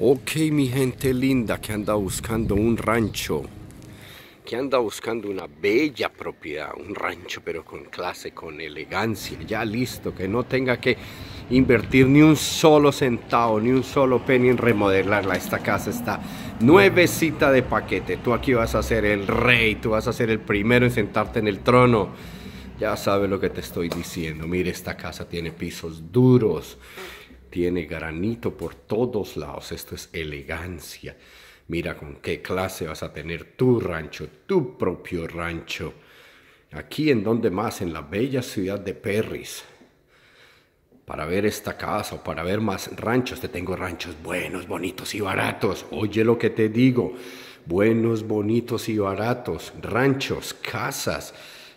Ok, mi gente linda que anda buscando un rancho, que anda buscando una bella propiedad, un rancho pero con clase, con elegancia, ya listo, que no tenga que invertir ni un solo centavo, ni un solo penny en remodelarla. Esta casa está nuevecita de paquete. Tú aquí vas a ser el rey, tú vas a ser el primero en sentarte en el trono. Ya sabes lo que te estoy diciendo. Mire, esta casa tiene pisos duros tiene granito por todos lados. Esto es elegancia. Mira con qué clase vas a tener tu rancho, tu propio rancho. Aquí en donde más, en la bella ciudad de Perris. Para ver esta casa o para ver más ranchos, te tengo ranchos buenos, bonitos y baratos. Oye lo que te digo. Buenos, bonitos y baratos. Ranchos, casas,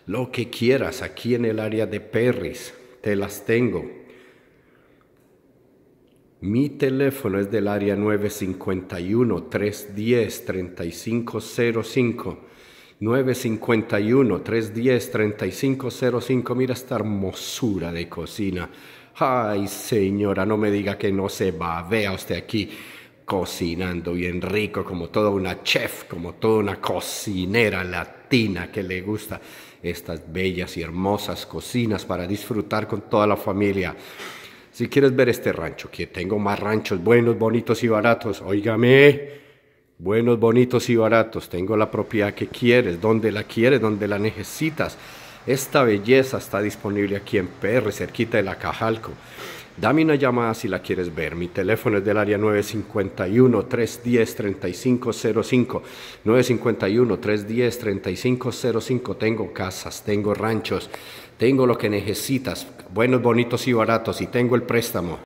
lo que quieras aquí en el área de Perris. Te las tengo. Mi teléfono es del área 951-310-3505. 951-310-3505. Mira esta hermosura de cocina. Ay, señora, no me diga que no se va, vea usted aquí cocinando bien rico, como toda una chef, como toda una cocinera latina que le gusta estas bellas y hermosas cocinas para disfrutar con toda la familia. Si quieres ver este rancho, que tengo más ranchos buenos, bonitos y baratos, óigame, buenos, bonitos y baratos, tengo la propiedad que quieres, donde la quieres, donde la necesitas. Esta belleza está disponible aquí en PR, cerquita de la Cajalco. Dame una llamada si la quieres ver. Mi teléfono es del área 951-310-3505. 951-310-3505. Tengo casas, tengo ranchos, tengo lo que necesitas, buenos, bonitos y baratos, y tengo el préstamo.